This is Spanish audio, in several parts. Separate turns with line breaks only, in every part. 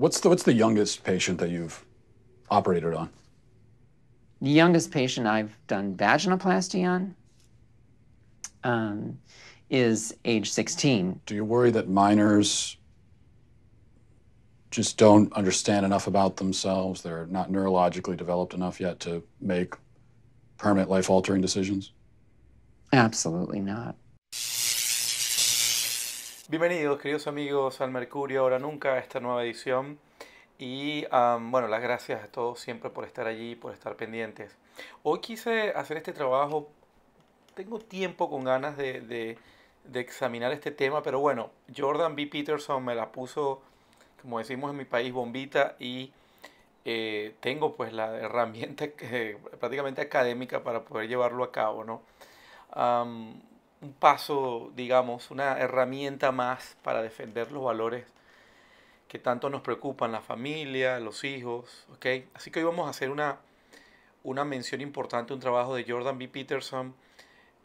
What's the what's the youngest patient that you've operated on? The youngest patient I've done vaginoplasty on um, is age 16. Do you worry that minors just don't understand enough about themselves? They're not neurologically developed enough yet to make permanent life altering decisions? Absolutely not.
Bienvenidos, queridos amigos, al Mercurio Ahora Nunca, a esta nueva edición. Y bueno, las gracias a todos siempre por estar allí, por estar pendientes. Hoy quise hacer este trabajo, tengo tiempo con ganas de, examinar este tema, pero bueno, Jordan B. Peterson me la puso, como decimos en mi país, bombita y eh, tengo pues la herramienta que prácticamente académica para poder llevarlo a cabo, ¿no? un paso, digamos, una herramienta más para defender los valores que tanto nos preocupan, la familia, los hijos, ¿ok? Así que hoy vamos a hacer una, una mención importante, un trabajo de Jordan B. Peterson,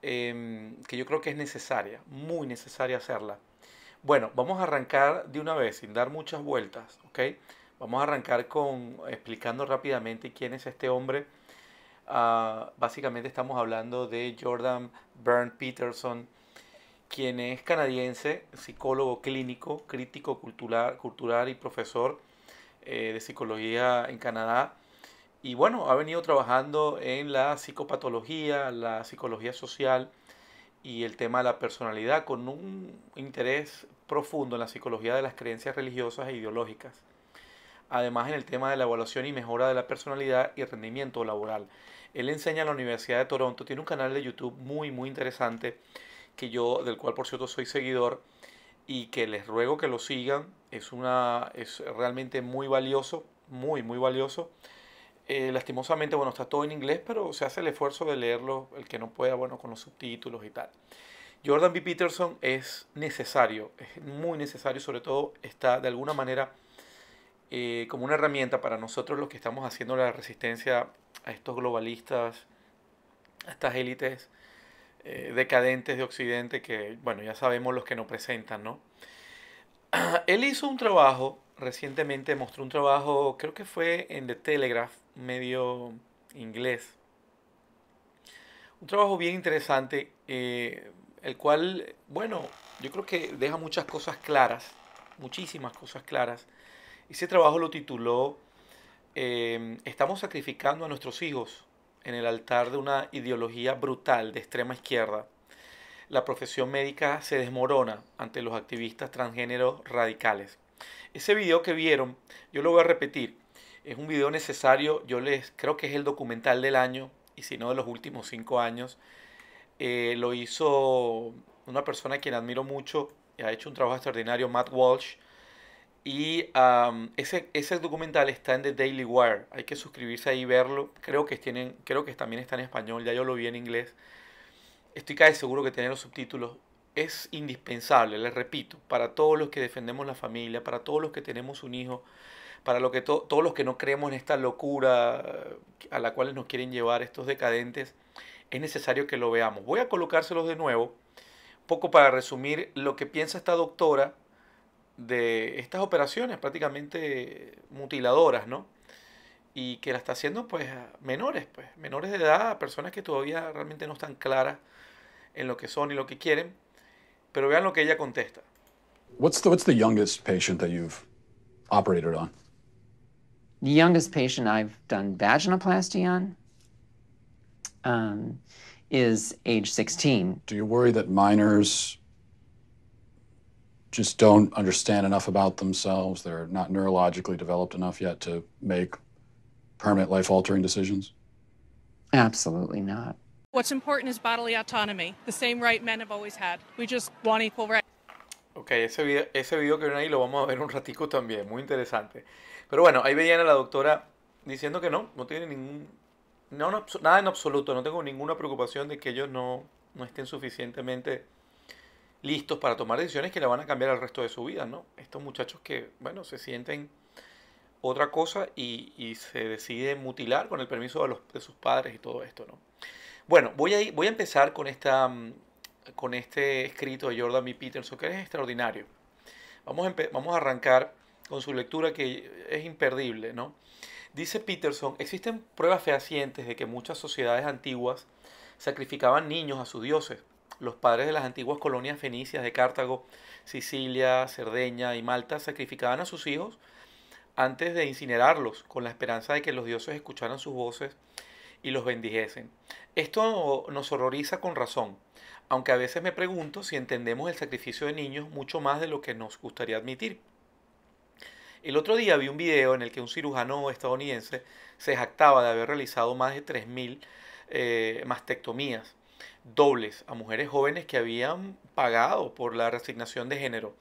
em, que yo creo que es necesaria, muy necesaria hacerla. Bueno, vamos a arrancar de una vez, sin dar muchas vueltas, ¿ok? Vamos a arrancar con explicando rápidamente quién es este hombre Ah, básicamente estamos hablando de Jordan Byrne Peterson, quien es canadiense, psicólogo clínico, crítico cultural, cultural y profesor eh, de psicología en Canadá. Y bueno, ha venido trabajando en la psicopatología, la psicología social y el tema de la personalidad con un interés profundo en la psicología de las creencias religiosas e ideológicas además en el tema de la evaluación y mejora de la personalidad y rendimiento laboral. Él enseña en la Universidad de Toronto, tiene un canal de YouTube muy muy interesante que yo del cual por cierto soy seguidor y que les ruego que lo sigan, es una es realmente muy valioso, muy muy valioso. Eh, lastimosamente, bueno, está todo en inglés, pero se hace el esfuerzo de leerlo, el que no pueda, bueno, con los subtítulos y tal. Jordan B. Peterson es necesario, es muy necesario, sobre todo está de alguna manera eh, como una herramienta para nosotros los que estamos haciendo la resistencia a estos globalistas, a estas élites eh, decadentes de Occidente que, bueno, ya sabemos los que nos presentan, ¿no? Él hizo un trabajo, recientemente mostró un trabajo, creo que fue en The Telegraph, medio inglés. Un trabajo bien interesante, eh, el cual, bueno, yo creo que deja muchas cosas claras, muchísimas cosas claras ese trabajo lo tituló em, Estamos sacrificando a nuestros hijos en el altar de una ideología brutal de extrema izquierda. La profesión médica se desmorona ante los activistas transgénero radicales. Ese video que vieron, yo lo voy a repetir, es un video necesario, yo les creo que es el documental del año, y si no de los últimos cinco años. Eh, lo hizo una persona a quien admiro mucho, y ha hecho un trabajo extraordinario, Matt Walsh, y ese, ese documental está en The Daily Wire. Hay que suscribirse ahí y verlo. Creo que, tienen, creo que también está en español. Ya yo lo vi en inglés. Estoy casi seguro que tiene los subtítulos. Es indispensable, les repito, para todos los que defendemos la familia, para todos los que tenemos un hijo, para lo que todos los que no creemos en esta locura eh, a la cual nos quieren llevar estos decadentes, es necesario que lo veamos. Voy a colocárselos de nuevo, poco para resumir lo que piensa esta doctora de estas operaciones prácticamente mutiladoras, ¿no? Y que la está haciendo pues a menores, pues, menores de edad, a personas que todavía realmente no están claras en lo que son y lo que quieren. Pero vean lo que ella contesta.
What's the, what's the youngest patient that you've operated on? The youngest patient I've done vaginoplasty on um, is age 16. Do you worry that minors just don't understand enough about themselves. They're not neurologically developed enough yet to make permanent life altering decisions? Absolutely not.
What's important is bodily autonomy, the same right men have always had. We just want equal rights. Ok, ese video, ese video que ven ahí lo vamos a ver un ratico también, muy interesante. Pero bueno, ahí veían a la doctora diciendo que no, no tiene ningún, no, no, nada en absoluto, no tengo ninguna preocupación de que ellos no, no estén suficientemente listos para tomar decisiones que le van a cambiar al resto de su vida, ¿no? Estos muchachos que, bueno, se sienten otra cosa y, se deciden mutilar con el permiso de, sus padres y todo esto, ¿no? Bueno, voy a, empezar mm, con, este escrito de Jordan B. Peterson, que es extraordinario. Vamos vamos a arrancar con su lectura que es imperdible, ¿no? Dice Peterson, existen pruebas fehacientes de que muchas sociedades antiguas sacrificaban niños a sus dioses los padres de las antiguas colonias fenicias de Cartago, Sicilia, Cerdeña y Malta sacrificaban a sus hijos antes de incinerarlos, con la esperanza de que los dioses escucharan sus voces y los bendijesen. Esto nos horroriza con razón, aunque a veces me pregunto si entendemos el sacrificio de niños mucho más de lo que nos gustaría admitir. El otro día vi un video en el que un cirujano estadounidense se jactaba de haber realizado más de 3.000 eh, mastectomías dobles a mujeres jóvenes que habían pagado por la resignación de género,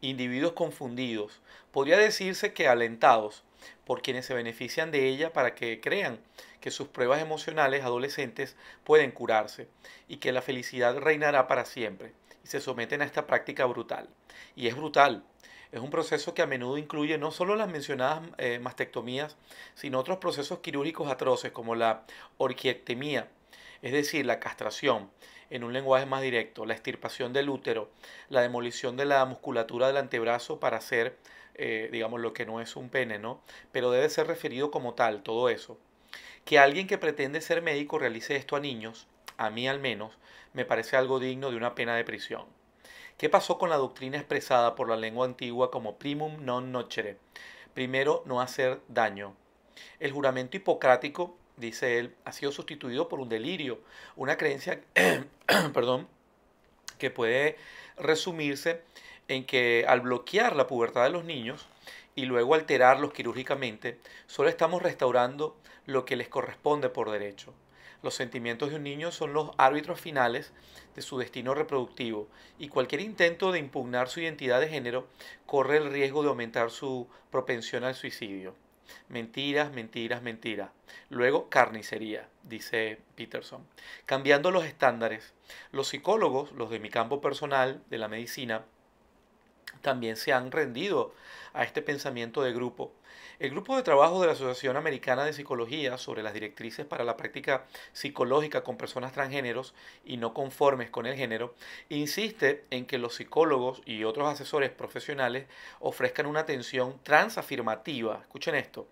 individuos confundidos, podría decirse que alentados por quienes se benefician de ella para que crean que sus pruebas emocionales adolescentes pueden curarse y que la felicidad reinará para siempre y se someten a esta práctica brutal. Y es brutal. Es un proceso que a menudo incluye no solo las mencionadas eh, mastectomías, sino otros procesos quirúrgicos atroces como la orquiectomía es decir, la castración, en un lenguaje más directo, la extirpación del útero, la demolición de la musculatura del antebrazo para hacer, eh, digamos, lo que no es un pene, ¿no? Pero debe ser referido como tal, todo eso. Que alguien que pretende ser médico realice esto a niños, a mí al menos, me parece algo digno de una pena de prisión. ¿Qué pasó con la doctrina expresada por la lengua antigua como primum non nocere? Primero, no hacer daño. El juramento hipocrático dice él, ha sido sustituido por un delirio, una creencia, perdón, que puede resumirse en que al bloquear la pubertad de los niños y luego alterarlos quirúrgicamente, solo estamos restaurando lo que les corresponde por derecho. Los sentimientos de un niño son los árbitros finales de su destino reproductivo y cualquier intento de impugnar su identidad de género corre el riesgo de aumentar su propensión al suicidio. Mentiras, mentiras, mentiras. Luego, carnicería, dice Peterson. Cambiando los estándares, los psicólogos, los de mi campo personal, de la medicina, también se han rendido a este pensamiento de grupo. El grupo de trabajo de la Asociación Americana de Psicología sobre las directrices para la práctica psicológica con personas transgéneros y no conformes con el género insiste en que los psicólogos y otros asesores profesionales ofrezcan una atención transafirmativa, escuchen esto,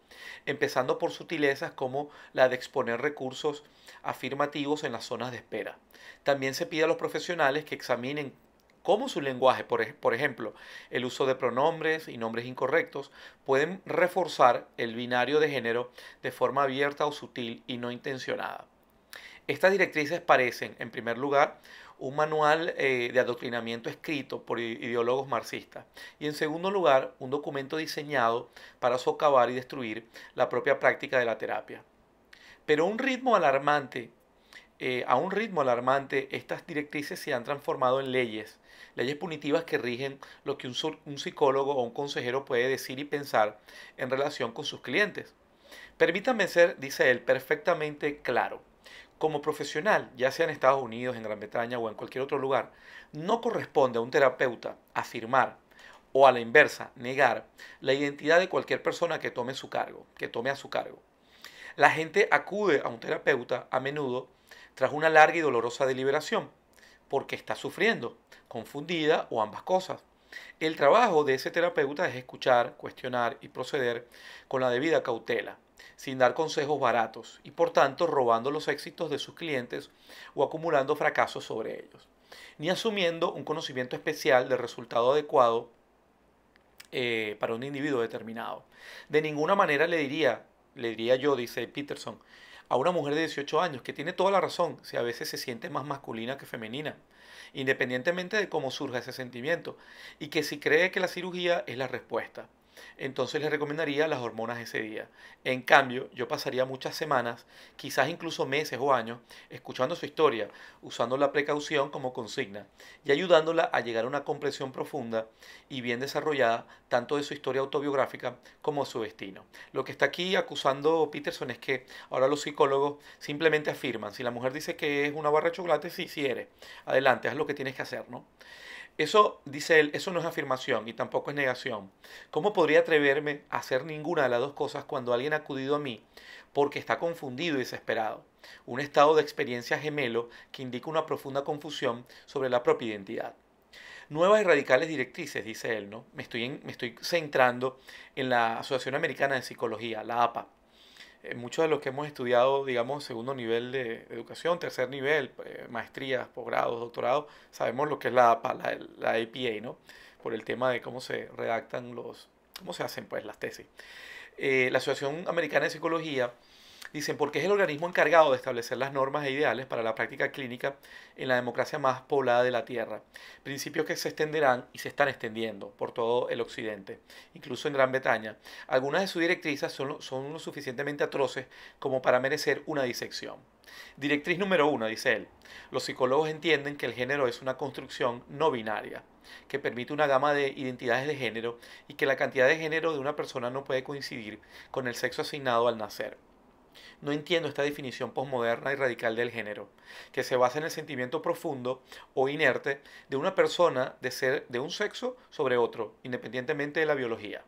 empezando por sutilezas como la de exponer recursos afirmativos en las zonas de espera. También se pide a los profesionales que examinen cómo su lenguaje, por, ejemplo, el uso de pronombres y nombres incorrectos, pueden reforzar el binario de género de forma abierta o sutil y no intencionada. Estas directrices parecen, en primer lugar, un manual eh, de adoctrinamiento escrito por ideólogos marxistas y, en segundo lugar, un documento diseñado para socavar y destruir la propia práctica de la terapia. Pero un ritmo alarmante eh, a un ritmo alarmante, estas directrices se han transformado en leyes, leyes punitivas que rigen lo que un, psicólogo o un consejero puede decir y pensar en relación con sus clientes. Permítanme ser, dice él, perfectamente claro. Como profesional, ya sea en Estados Unidos, en Gran Bretaña o en cualquier otro lugar, no corresponde a un terapeuta afirmar o a la inversa, negar la identidad de cualquier persona que tome su cargo, que tome a su cargo. La gente acude a un terapeuta a menudo tras una larga y dolorosa deliberación, porque está sufriendo, confundida o ambas cosas. El trabajo de ese terapeuta es escuchar, cuestionar y proceder con la debida cautela, sin dar consejos baratos y por tanto robando los éxitos de sus clientes o acumulando fracasos sobre ellos, ni asumiendo un conocimiento especial del resultado adecuado eh, para un individuo determinado. De ninguna manera le diría, le diría yo, dice Peterson, a una mujer de 18 años, que tiene toda la razón, si a veces se siente más masculina que femenina, independientemente de cómo surja ese sentimiento, y que si cree que la cirugía es la respuesta entonces le recomendaría las hormonas ese día. En cambio, yo pasaría muchas semanas, quizás incluso meses o años, escuchando su historia, usando la precaución como consigna y ayudándola a llegar a una comprensión profunda y bien desarrollada tanto de su historia autobiográfica como de su destino. Lo que está aquí acusando Peterson es que ahora los psicólogos simplemente afirman, si la mujer dice que es una barra de chocolate, sí, sí eres. Adelante, haz lo que tienes que hacer, ¿no? Eso, dice él, eso no es afirmación y tampoco es negación. ¿Cómo podría atreverme a hacer ninguna de las dos cosas cuando alguien ha acudido a mí porque está confundido y desesperado? Un estado de experiencia gemelo que indica una profunda confusión sobre la propia identidad. Nuevas y radicales directrices, dice él, ¿no? Me estoy, me estoy centrando en la Asociación Americana de Psicología, la APA, eh, muchos de los que hemos estudiado, digamos, segundo nivel de educación, tercer nivel, eh, maestrías, posgrados, doctorados, sabemos lo que es la APA, la, la APA, ¿no? Por el tema de cómo se redactan los, cómo se hacen, pues, las tesis. Eh, la Asociación Americana de Psicología Dicen, porque es el organismo encargado de establecer las normas e ideales para la práctica clínica en la democracia más poblada de la Tierra, principios que se extenderán y se están extendiendo por todo el Occidente, incluso en Gran Bretaña. Algunas de sus directrices son, son lo suficientemente atroces como para merecer una disección. Directriz número uno, dice él, los psicólogos entienden que el género es una construcción no binaria, que permite una gama de identidades de género y que la cantidad de género de una persona no puede coincidir con el sexo asignado al nacer. No entiendo esta definición posmoderna y radical del género, que se basa en el sentimiento profundo o inerte de una persona de ser de un sexo sobre otro, independientemente de la biología.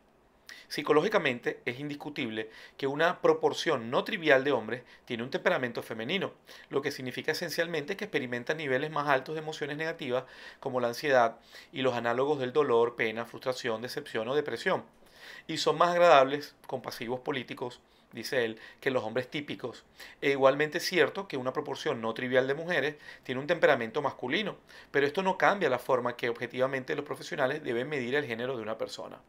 Psicológicamente es indiscutible que una proporción no trivial de hombres tiene un temperamento femenino, lo que significa esencialmente que experimentan niveles más altos de emociones negativas como la ansiedad y los análogos del dolor, pena, frustración, decepción o depresión, y son más agradables, compasivos, políticos, dice él, que los hombres típicos. E igualmente cierto que una proporción no trivial de mujeres tiene un temperamento masculino, pero esto no cambia la forma que objetivamente los profesionales deben medir el género de una persona.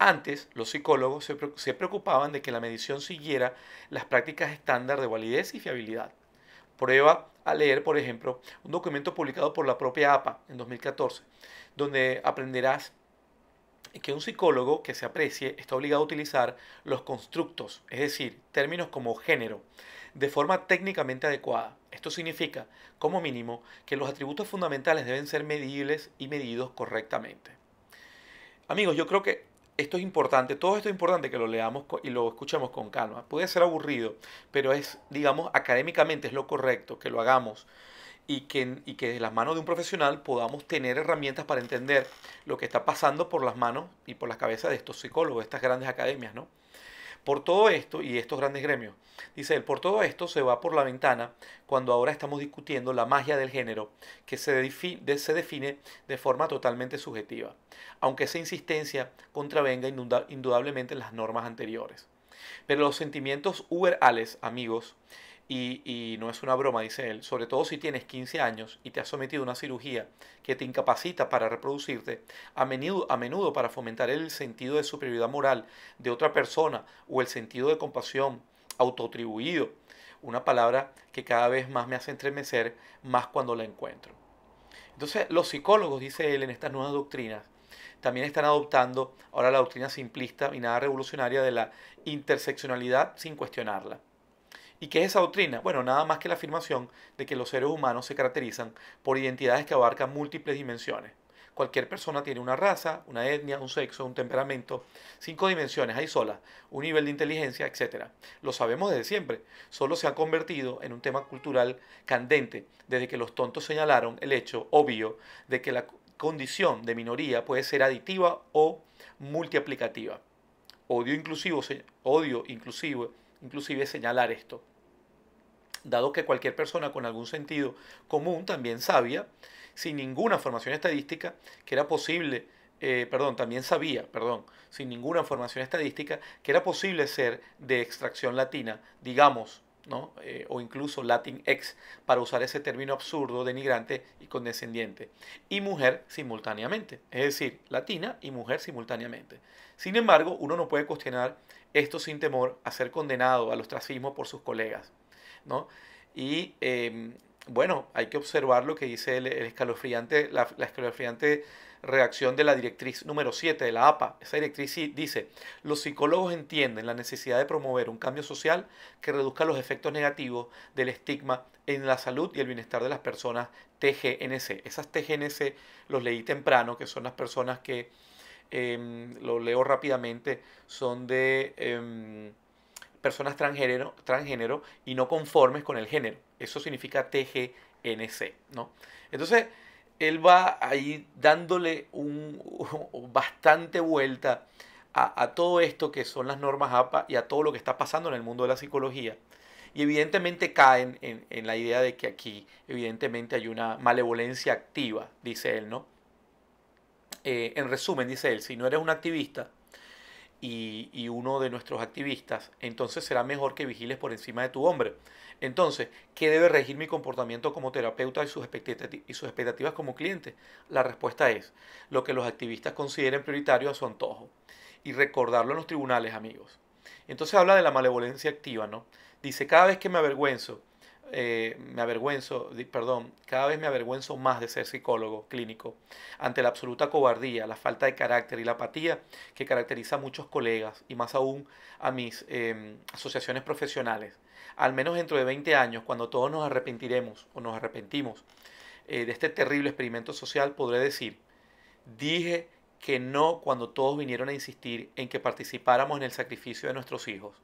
Antes, los psicólogos se preocupaban de que la medición siguiera las prácticas estándar de validez y fiabilidad. Prueba a leer, por ejemplo, un documento publicado por la propia APA en 2014, donde aprenderás que un psicólogo que se aprecie está obligado a utilizar los constructos, es decir, términos como género, de forma técnicamente adecuada. Esto significa, como mínimo, que los atributos fundamentales deben ser medibles y medidos correctamente. Amigos, yo creo que esto es importante, todo esto es importante que lo leamos y lo escuchemos con calma. Puede ser aburrido, pero es, digamos, académicamente es lo correcto que lo hagamos y que, de las manos de un profesional podamos tener herramientas para entender lo que está pasando por las manos y por las cabezas de estos psicólogos, de estas grandes academias, ¿no? Por todo esto y estos grandes gremios, dice él, por todo esto se va por la ventana cuando ahora estamos discutiendo la magia del género que se, se define de forma totalmente subjetiva, aunque esa insistencia contravenga indudablemente las normas anteriores. Pero los sentimientos uberales, amigos, y, no es una broma, dice él, sobre todo si tienes 15 años y te has sometido a una cirugía que te incapacita para reproducirte, a menudo, a menudo para fomentar el sentido de superioridad moral de otra persona o el sentido de compasión autotribuido, una palabra que cada vez más me hace entremecer, más cuando la encuentro. Entonces, los psicólogos, dice él, en estas nuevas doctrinas, también están adoptando ahora la doctrina simplista y nada revolucionaria de la interseccionalidad sin cuestionarla. ¿Y qué es esa doctrina? Bueno, nada más que la afirmación de que los seres humanos se caracterizan por identidades que abarcan múltiples dimensiones. Cualquier persona tiene una raza, una etnia, un sexo, un temperamento, cinco dimensiones ahí sola, un nivel de inteligencia, etc. Lo sabemos desde siempre, solo se ha convertido en un tema cultural candente desde que los tontos señalaron el hecho obvio de que la condición de minoría puede ser aditiva o multiaplicativa. Odio inclusivo, odio inclusivo inclusive señalar esto, dado que cualquier persona con algún sentido común también sabía, sin ninguna formación estadística, que era posible, eh, perdón, también sabía, perdón, sin ninguna formación estadística, que era posible ser de extracción latina, digamos, eh, o incluso ex, para usar ese término absurdo, denigrante y condescendiente, y mujer simultáneamente, es decir, latina y mujer simultáneamente. Sin embargo, uno no puede cuestionar esto sin temor a ser condenado al ostracismo por sus colegas. ¿no? Y em, bueno, hay que observar lo que dice el, escalofriante, la, la, escalofriante reacción de la directriz número 7 de la APA. Esa directriz dice, los psicólogos entienden la necesidad de promover un cambio social que reduzca los efectos negativos del estigma en la salud y el bienestar de las personas TGNC. Esas TGNC los leí temprano, que son las personas que Em, lo leo rápidamente, son de em, personas transgénero, transgénero y no conformes con el género. Eso significa TGNC, ¿no? Entonces, él va ahí dándole un, bastante vuelta a, todo esto que son las normas APA y a todo lo que está pasando en el mundo de la psicología. Y evidentemente caen en, en la idea de que aquí evidentemente hay una malevolencia activa, dice él, ¿no? Eh, en resumen, dice él, si no eres un activista y, uno de nuestros activistas, entonces será mejor que vigiles por encima de tu hombre. Entonces, ¿qué debe regir mi comportamiento como terapeuta y sus, expectativas, y sus expectativas como cliente? La respuesta es lo que los activistas consideren prioritario a su antojo y recordarlo en los tribunales, amigos. Entonces habla de la malevolencia activa, ¿no? Dice, cada vez que me avergüenzo eh, me avergüenzo, perdón, cada vez me avergüenzo más de ser psicólogo clínico ante la absoluta cobardía, la falta de carácter y la apatía que caracteriza a muchos colegas y más aún a mis em, asociaciones profesionales. Al menos dentro de 20 años, cuando todos nos arrepentiremos o nos arrepentimos eh, de este terrible experimento social, podré decir, dije que no cuando todos vinieron a insistir en que participáramos en el sacrificio de nuestros hijos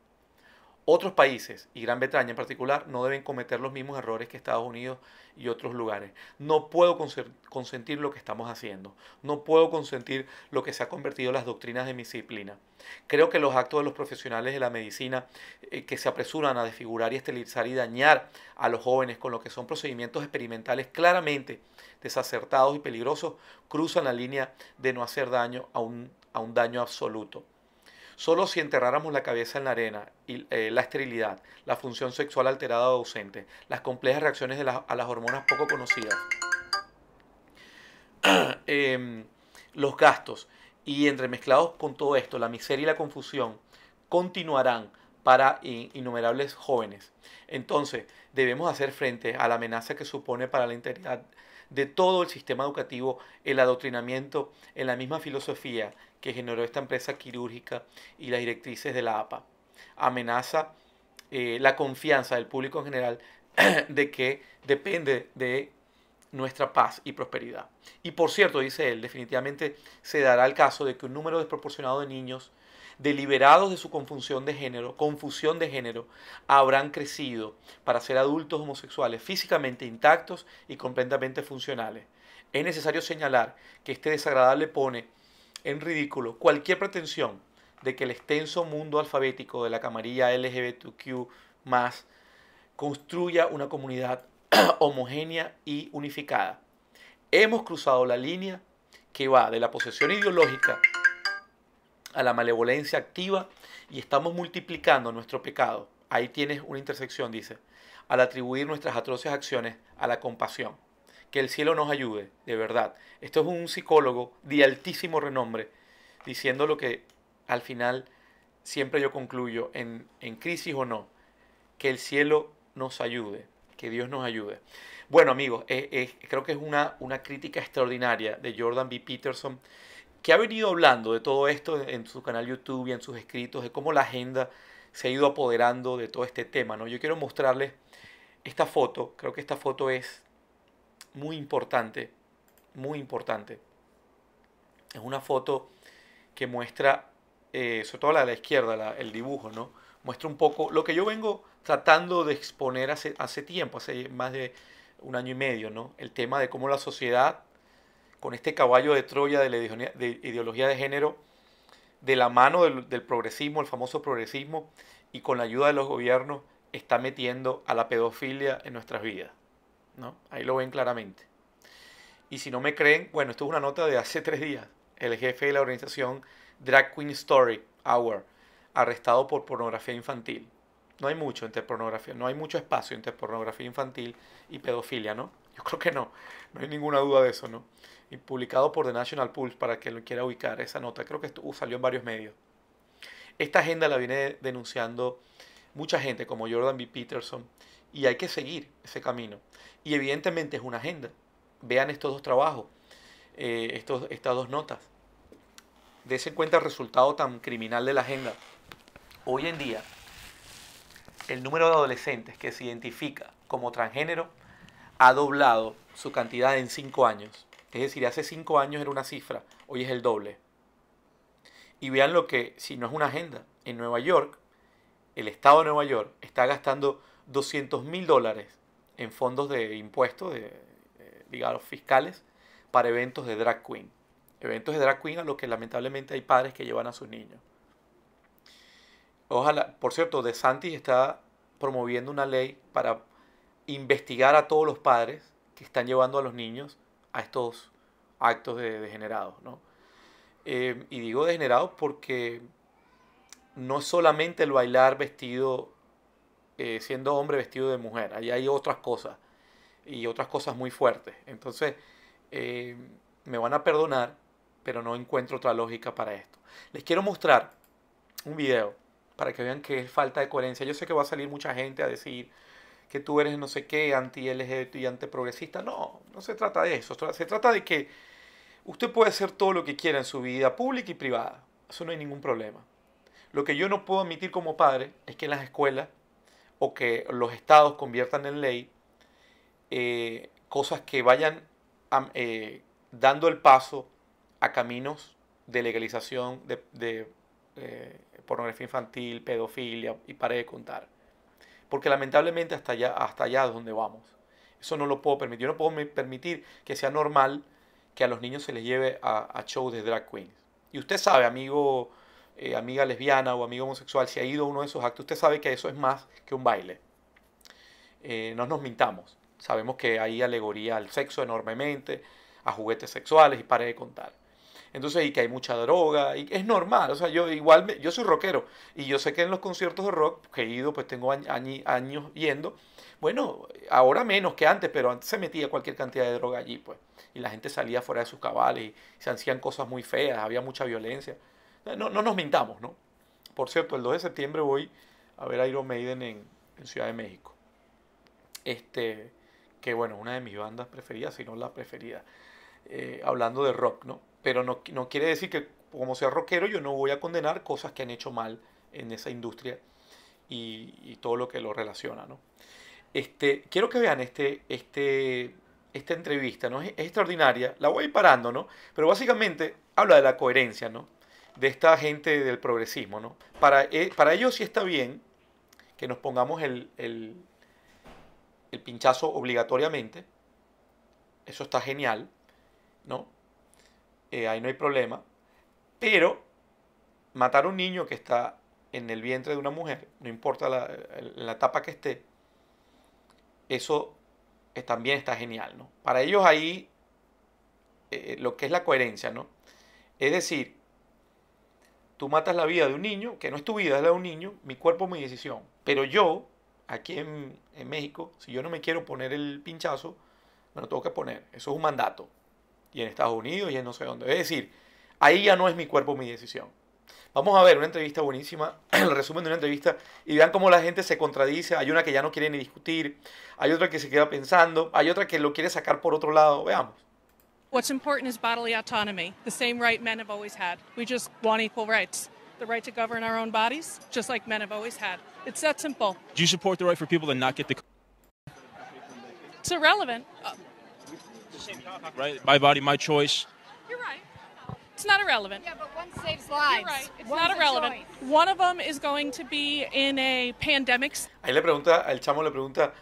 otros países, y Gran Bretaña en particular, no deben cometer los mismos errores que Estados Unidos y otros lugares. No puedo consentir lo que estamos haciendo. No puedo consentir lo que se ha convertido en las doctrinas de mi disciplina. Creo que los actos de los profesionales de la medicina eh, que se apresuran a desfigurar y esterilizar y dañar a los jóvenes con lo que son procedimientos experimentales claramente desacertados y peligrosos cruzan la línea de no hacer daño a un daño absoluto. Solo si enterráramos la cabeza en la arena, y, eh, la esterilidad, la función sexual alterada o ausente, las complejas reacciones de a las hormonas poco conocidas, em, los gastos y entremezclados con todo esto, la miseria y la confusión continuarán para innumerables jóvenes. Entonces, debemos hacer frente a la amenaza que supone para la integridad de todo el sistema educativo, el adoctrinamiento en la misma filosofía que generó esta empresa quirúrgica y las directrices de la APA. Amenaza eh, la confianza del público en general de que depende de nuestra paz y prosperidad. Y por cierto, dice él, definitivamente se dará el caso de que un número desproporcionado de niños deliberados de su confusión de género, confusión de género, habrán crecido para ser adultos homosexuales físicamente intactos y completamente funcionales. Es necesario señalar que este desagradable pone en ridículo cualquier pretensión de que el extenso mundo alfabético de la camarilla LGBTQ más construya una comunidad homogénea y unificada. Hemos cruzado la línea que va de la posesión ideológica a la malevolencia activa y estamos multiplicando nuestro pecado. Ahí tienes una intersección, dice, al atribuir nuestras atroces acciones a la compasión. Que el cielo nos ayude, de verdad. Esto es un psicólogo de altísimo renombre, diciendo lo que al final siempre yo concluyo, en, crisis o no, que el cielo nos ayude, que Dios nos ayude. Bueno amigos, eh, eh, creo que es una, una crítica extraordinaria de Jordan B. Peterson que ha venido hablando de todo esto en su canal YouTube y en sus escritos, de cómo la agenda se ha ido apoderando de todo este tema. ¿no? Yo quiero mostrarles esta foto, creo que esta foto es muy importante, muy importante. Es una foto que muestra, eh, sobre todo la de la izquierda, el dibujo, ¿no? Muestra un poco lo que yo vengo tratando de exponer hace, hace tiempo, hace más de un año y medio, ¿no? El tema de cómo la sociedad con este caballo de Troya de la ideología de género, de la mano del, del progresismo, el famoso progresismo, y con la ayuda de los gobiernos, está metiendo a la pedofilia en nuestras vidas. ¿no? Ahí lo ven claramente. Y si no me creen, bueno, esto es una nota de hace tres días. El jefe de la organización Drag Queen Story Hour, arrestado por pornografía infantil. No hay mucho entre pornografía, no hay mucho espacio entre pornografía infantil y pedofilia, ¿no? Yo creo que no, no hay ninguna duda de eso, ¿no? publicado por The National Pulse para que lo quiera ubicar, esa nota, creo que uh, salió en varios medios. Esta agenda la viene denunciando mucha gente como Jordan B. Peterson y hay que seguir ese camino. Y evidentemente es una agenda. Vean estos dos trabajos, eh, estos, estas dos notas. Dese cuenta el resultado tan criminal de la agenda. Hoy en día, el número de adolescentes que se identifica como transgénero ha doblado su cantidad en cinco años. Es decir, hace cinco años era una cifra, hoy es el doble. Y vean lo que, si no es una agenda, en Nueva York, el Estado de Nueva York está gastando 200 mil dólares en fondos de impuestos, de, eh, digamos, fiscales, para eventos de drag queen. Eventos de drag queen a los que lamentablemente hay padres que llevan a sus niños. Ojalá, por cierto, De Santis está promoviendo una ley para investigar a todos los padres que están llevando a los niños a estos actos degenerados. Eh, y digo degenerados porque no es solamente el bailar vestido, eh, siendo hombre vestido de mujer, ahí hay otras cosas y otras cosas muy fuertes. Entonces, eh, me van a perdonar, pero no encuentro otra lógica para esto. Les quiero mostrar un video para que vean que es falta de coherencia. Yo sé que va a salir mucha gente a decir, que tú eres no sé qué, anti-LGBT y anti-progresista. No, no se trata de eso. Se trata de que usted puede hacer todo lo que quiera en su vida pública y privada. Eso no hay ningún problema. Lo que yo no puedo admitir como padre es que en las escuelas o que los estados conviertan en ley eh, cosas que vayan eh, dando el paso a caminos de legalización de, eh, pornografía infantil, pedofilia y para de contar porque lamentablemente hasta allá, hasta allá es donde vamos. Eso no lo puedo permitir. Yo no puedo permitir que sea normal que a los niños se les lleve a, shows de drag queens. Y usted sabe, amigo, eh, amiga lesbiana o amigo homosexual, si ha ido a uno de esos actos, usted sabe que eso es más que un baile. Eh, no nos mintamos. Sabemos que hay alegoría al sexo enormemente, a juguetes sexuales y pare de contar. Entonces, y que hay mucha droga, y es normal, o sea, yo igual, me, yo soy rockero, y yo sé que en los conciertos de rock que he ido, pues tengo años yendo, bueno, ahora menos que antes, pero antes se metía cualquier cantidad de droga allí, pues, y la gente salía fuera de sus cabales, y se hacían cosas muy feas, había mucha violencia. No, nos mintamos, ¿no? Por cierto, el 2 de septiembre voy a ver a Iron Maiden en, Ciudad de México. Este, que bueno, una de mis bandas preferidas, si no la preferida. Eh, hablando de rock, ¿no? pero no, quiere decir que como sea rockero yo no voy a condenar cosas que han hecho mal en esa industria y, todo lo que lo relaciona, ¿no? Este, quiero que vean este, este, esta entrevista, ¿no? Es, extraordinaria. La voy a ir parando, ¿no? Pero básicamente habla de la coherencia, ¿no? De esta gente del progresismo, ¿no? Para, eh, para ellos sí está bien que nos pongamos el, el, el pinchazo obligatoriamente. Eso está genial, ¿no? Eh, ahí no hay problema. Pero matar a un niño que está en el vientre de una mujer, no importa la, la etapa que esté, eso también está genial, ¿no? Para ellos ahí eh, lo que es la coherencia, ¿no? Es decir, tú matas la vida de un niño, que no es tu vida, es la de un niño, mi cuerpo, mi decisión. Pero yo, aquí en, en México, si yo no me quiero poner el pinchazo, me lo tengo que poner. Eso es un mandato y en Estados Unidos y en no sé dónde. Es decir, ahí ya no es mi cuerpo mi decisión. Vamos a ver una entrevista buenísima, el resumen de una entrevista, y vean cómo la gente se contradice. Hay una que ya no quiere ni discutir, hay otra que se queda pensando, hay otra que lo quiere sacar por otro lado. Veamos. What's important is bodily
autonomy, the same right men have always had. We just want equal rights. The right to govern our own bodies, just like men have always had. It's that simple. Do you support the right for people to not get the. It's irrelevant right? My body, my choice. You're right.
It's not Yeah, but one saves lives. It's not a Ahí le pregunta, el chamo le pregunta,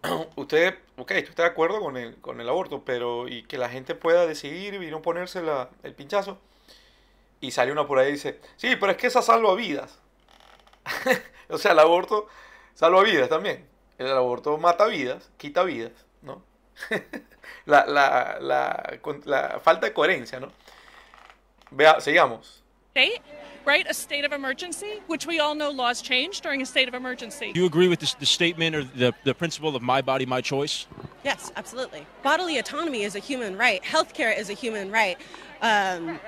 usted, ok, usted está de acuerdo con el, con el aborto, pero y que la gente pueda decidir y no ponerse la, el pinchazo. Y sale uno por ahí y dice, sí, pero es que esa salva vidas. o sea, el aborto salva vidas también. El aborto mata vidas, quita vidas, ¿no? la, la, la, la, falta de coherencia, ¿no? Vea, sigamos. State, right? A state of emergency, which
we all know laws change during a state of emergency. Do you agree with the, the statement or the, the principle of my body, my choice? Yes, absolutely. Bodily autonomy is a human right. Healthcare is a human right. Um,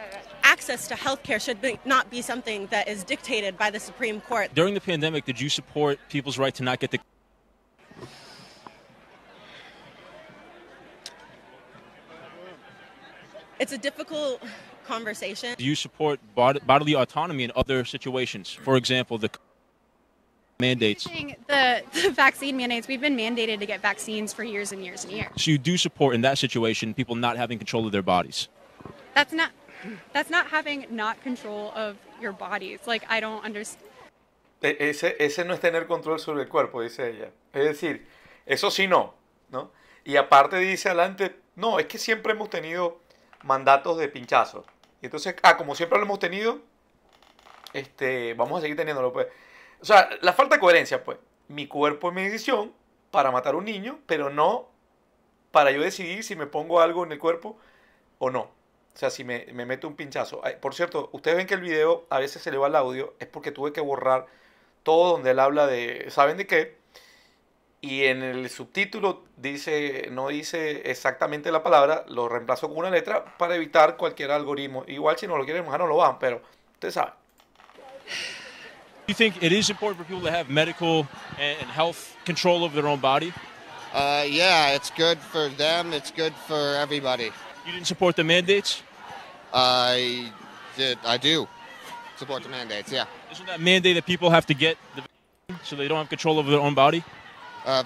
access to healthcare should be, not be something that is dictated by the Supreme Court. During the pandemic, did you support people's right to not get the it's a difficult conversation. Do you support bod- bodily autonomy in other situations? For example, the mandates. The, the vaccine mandates. We've been mandated to get vaccines for years and years and years. So you do support in that situation people not having control of their bodies. That's not. That's not having not control of your bodies. Like I don't understand.
Ese, ese no es tener control sobre el cuerpo, dice ella. Es decir, eso sí no, ¿no? Y aparte dice adelante, no, es que siempre hemos tenido mandatos de pinchazo. Y entonces, ah, como siempre lo hemos tenido, este, vamos a seguir teniéndolo, pues. O sea, la falta de coherencia, pues. Mi cuerpo es mi decisión para matar a un niño, pero no para yo decidir si me pongo algo en el cuerpo o no. O sea, si me, me meto un pinchazo. Por cierto, ustedes ven que el video a veces se le va al audio, es porque tuve que borrar todo donde él habla de, ¿saben de qué? y en el subtítulo dice, no dice exactamente la palabra, lo reemplazo con una letra para evitar cualquier algoritmo. Igual si no lo quieren no lo van, pero usted sabe.
You think it is important for people to have medical and health control over their own body? Uh, yeah, it's good for them. It's good for everybody. You didn't support the mandates? I did. I do support the mandates. Yeah. Isn't that mandate that people have to get the so they don't have control over their own body?
Uh,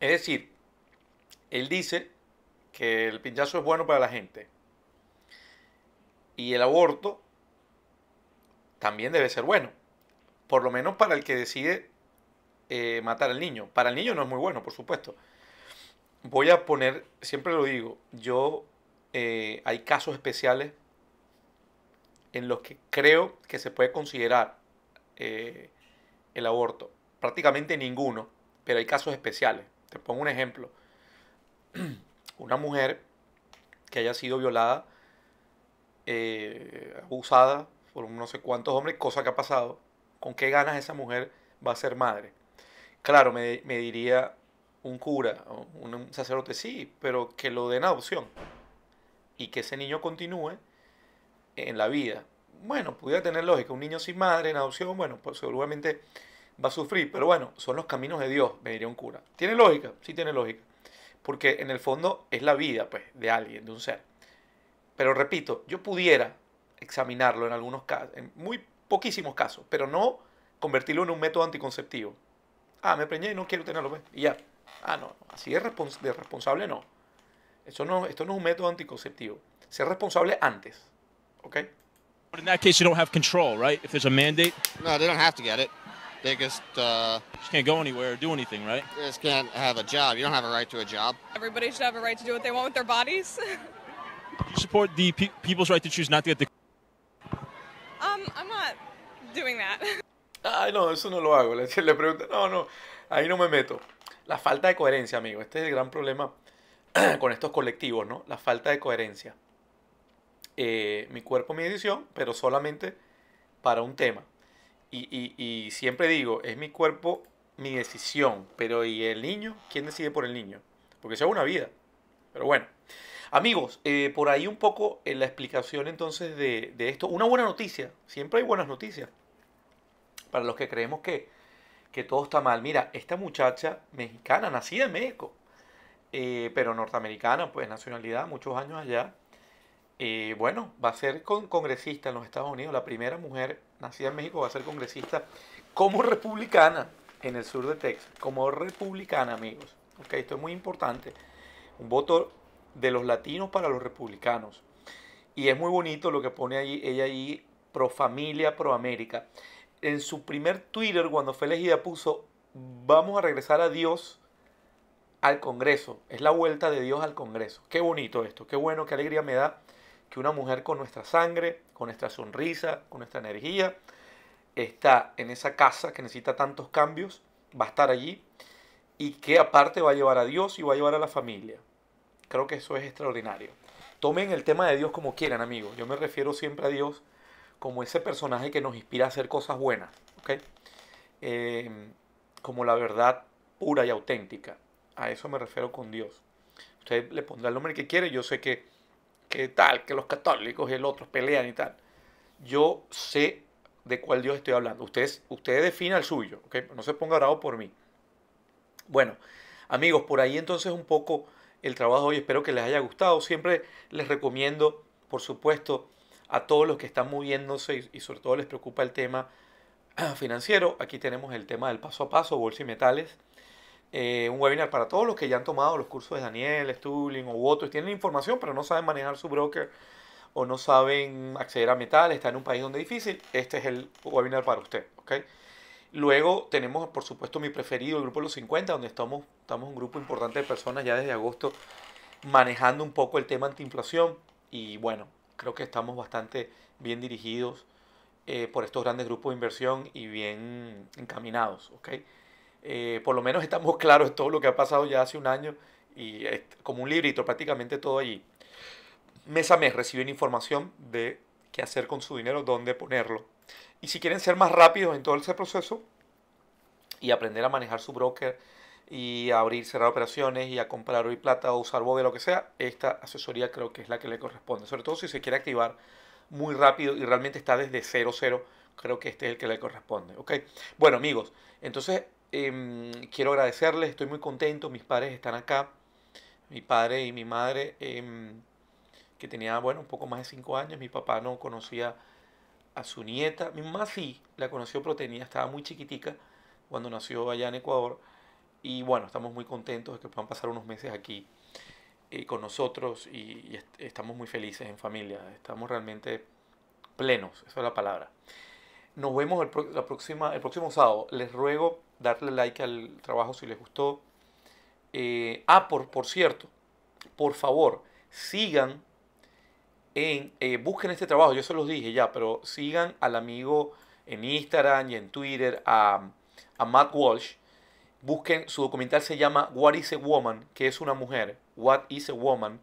es decir, él dice que el pinchazo es bueno para la gente. Y el aborto también debe ser bueno. Por lo menos para el que decide eh, matar al niño. Para el niño no es muy bueno, por supuesto. Voy a poner, siempre lo digo, yo eh, hay casos especiales en los que creo que se puede considerar eh, el aborto? Prácticamente ninguno, pero hay casos especiales. Te pongo un ejemplo. Una mujer que haya sido violada, eh, abusada por no sé cuántos hombres, cosa que ha pasado, ¿con qué ganas esa mujer va a ser madre? Claro, me, diría un cura, un, un sacerdote, sí, pero que lo den adopción y que ese niño continúe en la vida bueno, pudiera tener lógica. Un niño sin madre en adopción, bueno, pues seguramente va a sufrir. Pero bueno, son los caminos de Dios, me diría un cura. ¿Tiene lógica? Sí tiene lógica. Porque en el fondo es la vida, pues, de alguien, de un ser. Pero repito, yo pudiera examinarlo en algunos casos, en muy poquísimos casos, pero no convertirlo en un método anticonceptivo. Ah, me preñé y no quiero tenerlo, pues, y ya. Ah, no, así es responsable no. Eso no. Esto no es un método anticonceptivo. Ser responsable antes, ¿ok?
But in that case, you don't have control, right? If there's a mandate.
No, they don't have to get it. They just uh, just can't go anywhere
or do anything, right? They just can't have a job. You don't have a right to a job. Everybody should have a right to do what they want with their bodies. you support the pe people's right to choose not to get the. Um, I'm not doing that.
Ay, no, eso no lo hago. Le, le pregunto, no, no, ahí no me meto. La falta de coherencia, amigo. Este es el gran problema con estos colectivos, ¿no? La falta de coherencia. Eh, mi cuerpo, mi decisión, pero solamente para un tema. Y, siempre digo, es mi cuerpo, mi decisión, pero ¿y el niño? ¿Quién decide por el niño? Porque sea una vida. Pero bueno, amigos, eh, por ahí un poco en eh, la explicación entonces de, esto. Una buena noticia, siempre hay buenas noticias. Para los que creemos que, todo está mal. Mira, esta muchacha mexicana, nacida en México, pero norteamericana, pues nacionalidad, muchos años allá, y bueno, va a ser congresista en los Estados Unidos. La primera mujer nacida en México va a ser congresista como republicana en el sur de Texas. Como republicana, amigos. Okay, esto es muy importante. Un voto de los latinos para los republicanos. Y es muy bonito lo que pone allí ella ahí, pro familia, pro América. En su primer Twitter, cuando fue elegida, puso, vamos a regresar a Dios al Congreso. Es la vuelta de Dios al Congreso. Qué bonito esto, qué bueno, qué alegría me da que una mujer con nuestra sangre, con nuestra sonrisa, con nuestra energía, está en esa casa que necesita tantos cambios, va a estar allí y que aparte va a llevar a Dios y va a llevar a la familia. Creo que eso es extraordinario. Tomen el tema de Dios como quieran, amigos. Yo me refiero siempre a Dios como ese personaje que nos inspira a hacer cosas buenas, ¿ok? Eh, como la verdad pura y auténtica. A eso me refiero con Dios. Usted le pondrá el nombre que quiere. Yo sé que que tal, que los católicos y el otro pelean y tal. Yo sé de cuál Dios estoy hablando. Ustedes, ustedes definan el suyo, que no se ponga bravo por mí. Bueno, amigos, por ahí entonces un poco el trabajo de hoy. Espero que les haya gustado. Siempre les recomiendo, por supuesto, a todos los que están moviéndose y, y sobre todo les preocupa el tema ah, financiero. Aquí tenemos el tema del paso a paso, bolsa y metales. Eh, un webinar para todos los que ya han tomado los cursos de Daniel, Stulin u otros, tienen información pero no saben manejar su broker o no saben acceder a metal, está en un país donde es difícil, este es el webinar para usted, okay Luego tenemos, por supuesto, mi preferido, el grupo de los 50, donde estamos, estamos un grupo importante de personas ya desde agosto manejando un poco el tema antiinflación y bueno, creo que estamos bastante bien dirigidos eh, por estos grandes grupos de inversión y bien encaminados, ¿ok? Eh, por lo menos estamos claros de todo lo que ha pasado ya hace un año y es como un librito prácticamente todo allí. Mes a mes reciben información de qué hacer con su dinero, dónde ponerlo. Y si quieren ser más rápidos en todo ese proceso y aprender a manejar su broker y a abrir, cerrar operaciones y a comprar hoy plata o usar bóveda, lo que sea, esta asesoría creo que es la que le corresponde. Sobre todo si se quiere activar muy rápido y realmente está desde cero creo que este es el que le corresponde. ¿ok? Bueno amigos, entonces Em, quiero agradecerles, estoy muy contento, mis padres están acá, mi padre y mi madre, em, que tenía, bueno, un poco más de 5 años, mi papá no conocía a su nieta, mi mamá sí la conoció, pero tenía, estaba muy chiquitica cuando nació allá en Ecuador, y bueno, estamos muy contentos de que puedan pasar unos meses aquí eh, con nosotros y, estamos muy felices en familia, estamos realmente plenos, esa es la palabra. Nos vemos el, la próxima, el próximo sábado. Les ruego darle like al trabajo si les gustó. ah, por, cierto, por favor, sigan en, eh, busquen este trabajo, yo se los dije ya, pero sigan al amigo en Instagram y en Twitter, a, Matt Walsh. Busquen, su documental se llama What is a Woman, que es una mujer, What is a Woman,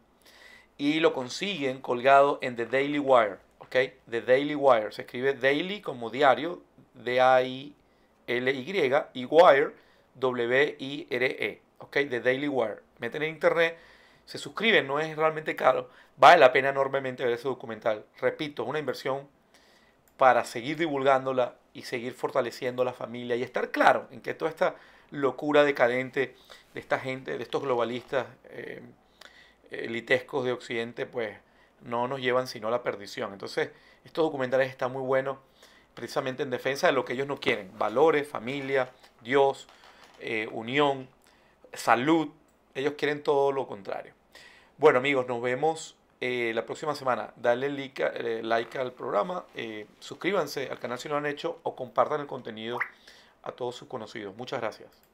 y lo consiguen colgado en The Daily Wire, ¿ok? The Daily Wire, se escribe daily como diario, d a L-Y y Wire, W-I-R-E, ¿ok? De Daily Wire. Meten en internet, se suscriben, no es realmente caro. Vale la pena enormemente ver ese documental. Repito, es una inversión para seguir divulgándola y seguir fortaleciendo la familia y estar claro en que toda esta locura decadente de esta gente, de estos globalistas litescos eh, elitescos de Occidente, pues no nos llevan sino a la perdición. Entonces, estos documentales están muy buenos precisamente en defensa de lo que ellos no quieren, valores, familia, Dios, eh, unión, salud, ellos quieren todo lo contrario. Bueno amigos, nos vemos eh, la próxima semana. Dale like, eh, like al programa, suscríbanse al canal si no lo han hecho o compartan el contenido a todos sus conocidos. Muchas gracias.